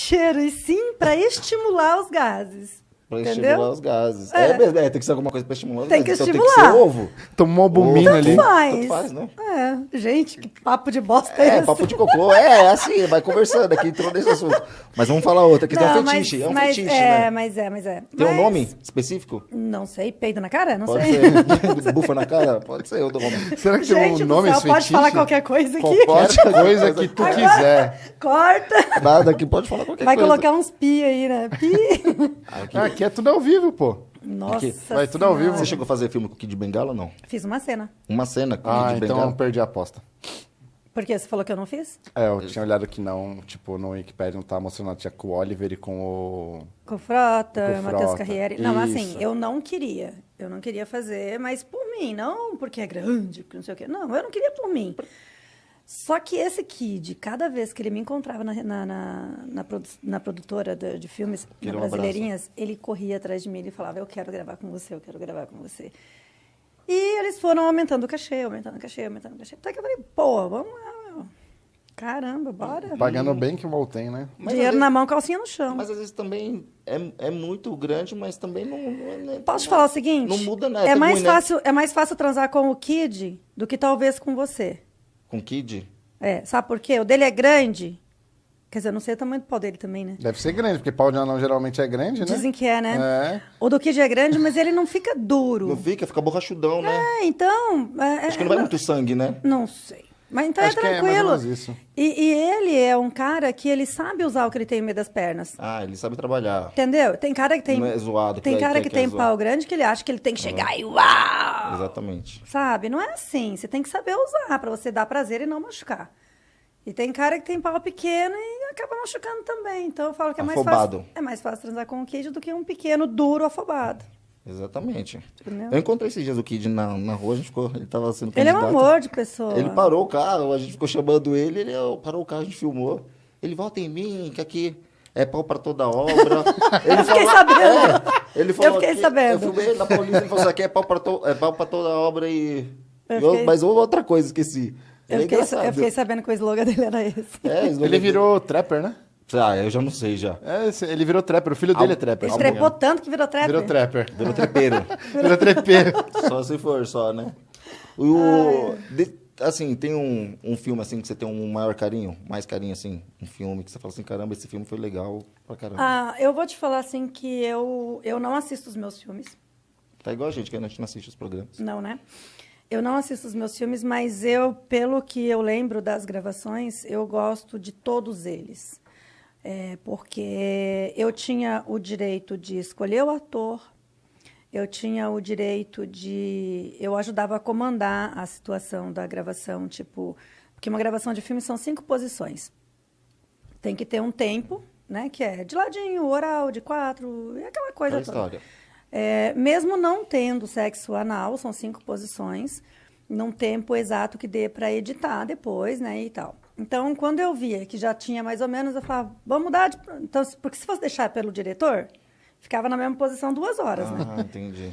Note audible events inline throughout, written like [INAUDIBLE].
cheiro, e sim para estimular os gases. Pra Entendeu? estimular os gases. É. é mesmo, é, tem que ser alguma coisa pra estimular os tem gases. Que então estimular. tem que ser ovo. Toma uma albumina ali. Faz. Tanto faz, né? É, gente, que papo de bosta é, é esse? papo de cocô. É, assim, vai conversando aqui, entrou nesse assunto. Mas vamos falar outra, que é não, tem um fetiche, é um mas, fetiche, é, né? Mas é, mas é. Tem mas... um nome específico? Não sei, peido na cara? Não pode sei. Ser. [LAUGHS] Bufa na cara? Pode ser outro nome. Será que gente tem um nome céu, esse pode falar qualquer coisa aqui? Qualquer coisa que tu quiser. Corta. Nada aqui, pode falar qualquer coisa. Vai colocar uns pi aí, né? Pi. Aqui. Aqui é tudo ao vivo, pô. Nossa. Vai tudo ao vivo. Você chegou a fazer filme com o Kid Bengala ou não? Fiz uma cena. Uma cena com ah, o Kid então Bengala? então perdi a aposta. Porque você falou que eu não fiz? É, eu tinha olhado que não, tipo, no Wikipedia não tá mostrando, tinha com o Oliver e com o... Com o Frota, com o Matheus Carriere. Isso. Não, assim, eu não queria. Eu não queria fazer, mas por mim, não porque é grande, porque não sei o quê. Não, eu não queria por mim. Só que esse Kid, cada vez que ele me encontrava na, na, na, na, produ na produtora de, de filmes, na Brasileirinhas, ele corria atrás de mim e falava: Eu quero gravar com você, eu quero gravar com você. E eles foram aumentando o cachê, aumentando o cachê, aumentando o cachê. Até que eu falei: Pô, vamos lá, meu. Caramba, bora. Pagando bem que voltei, né? Mas Dinheiro vezes, na mão, calcinha no chão. Mas às vezes também é, é muito grande, mas também não. não é, né, Posso não, falar o seguinte? Não muda nada. É, é mais ruim, né? fácil, né? é mais fácil transar com o Kid do que talvez com você. Com Kid? É, sabe por quê? O dele é grande. Quer dizer, eu não sei o tamanho do pau dele também, né? Deve ser grande, porque pau de anão geralmente é grande, né? Dizem que é, né? É. O do Kid é grande, mas ele não fica duro. Não fica, fica borrachudão, né? É, então. É, é, Acho que não vai não, muito sangue, né? Não sei. Mas então é Acho é tranquilo. É e, e, ele é um cara que ele sabe usar o que ele tem no meio das pernas. Ah, ele sabe trabalhar. Entendeu? Tem cara que tem. Não é zoado, Tem que é cara que, que tem pau grande que ele acha que ele tem que chegar uhum. e uau! Exatamente. Sabe? Não é assim. Você tem que saber usar para você dar prazer e não machucar. E tem cara que tem pau pequeno e acaba machucando também. Então eu falo que é afobado. mais fácil. É mais fácil transar com um kid do que um pequeno, duro, afobado. Exatamente. Entendeu? Eu encontrei esses dias o Kid na, na rua, a gente ficou. Ele tava sendo Ele é um amor de pessoa. Ele parou o carro, a gente ficou chamando ele, ele parou o carro, a gente filmou. Ele volta em mim, que aqui é pau pra toda obra. [LAUGHS] ele eu fiquei falou, sabendo. É, ele falou, eu fiquei sabendo. Eu filmei na Paulista, e falou assim, aqui é pau pra, to, é pau pra toda obra e... Eu fiquei... Mas outra coisa, esqueci. Eu, é fiquei, eu fiquei sabendo que o slogan dele era esse. É, ele virou trapper, né? Ah, eu já não sei já. É, ele virou trapper, o filho dele é Al... é trapper. Ele trepou tanto que virou trapper. Virou trapper. Virou trepeiro. [LAUGHS] virou trepeiro. só se for, só, né? O... De assim, tem um, um filme assim que você tem um maior carinho, mais carinho assim, um filme que você fala assim, caramba, esse filme foi legal pra caramba. Ah, eu vou te falar assim que eu eu não assisto os meus filmes. Tá igual a gente, que a gente não assiste os programas. Não, né? Eu não assisto os meus filmes, mas eu, pelo que eu lembro das gravações, eu gosto de todos eles. É, porque eu tinha o direito de escolher o ator, eu tinha o direito de. Eu ajudava a comandar a situação da gravação, tipo. Porque uma gravação de filme são cinco posições. Tem que ter um tempo, né? Que é de ladinho, oral, de quatro, é aquela coisa é toda. História. É, mesmo não tendo sexo anal, são cinco posições, num tempo exato que dê para editar depois, né? E tal. Então, quando eu via que já tinha mais ou menos, eu falava, vamos mudar de. Então, porque se fosse deixar pelo diretor, ficava na mesma posição duas horas, ah, né? Ah, entendi.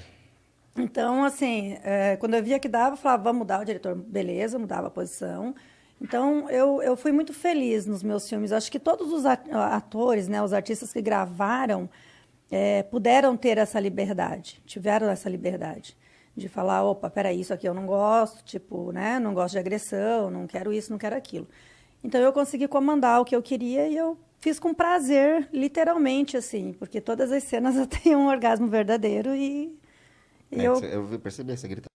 Então, assim, é, quando eu via que dava, eu falava, vamos mudar o diretor. Beleza, mudava a posição. Então, eu, eu fui muito feliz nos meus filmes. acho que todos os atores, né, os artistas que gravaram, é, puderam ter essa liberdade, tiveram essa liberdade de falar, opa, peraí, isso aqui eu não gosto, tipo, né, não gosto de agressão, não quero isso, não quero aquilo. Então eu consegui comandar o que eu queria e eu fiz com prazer, literalmente, assim, porque todas as cenas [LAUGHS] eu tenho um orgasmo verdadeiro e. e é, eu... eu percebi essa grita.